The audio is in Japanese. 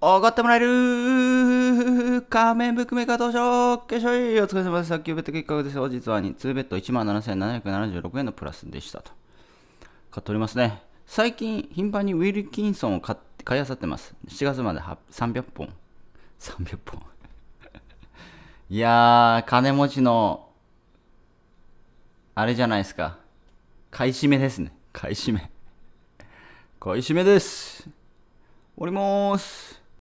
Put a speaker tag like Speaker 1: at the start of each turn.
Speaker 1: おごってもらえる仮面含めクメーカー決勝お疲れ様です。さっきベッド結果です。本日は2、2ベッド17,776円のプラスでしたと。買っておりますね。最近、頻繁にウィルキンソンを買買いあさってます。7月まで300本。300本 いやー、金持ちの、あれじゃないですか。買い占めですね。買い占め。買い占めです。おりまーす。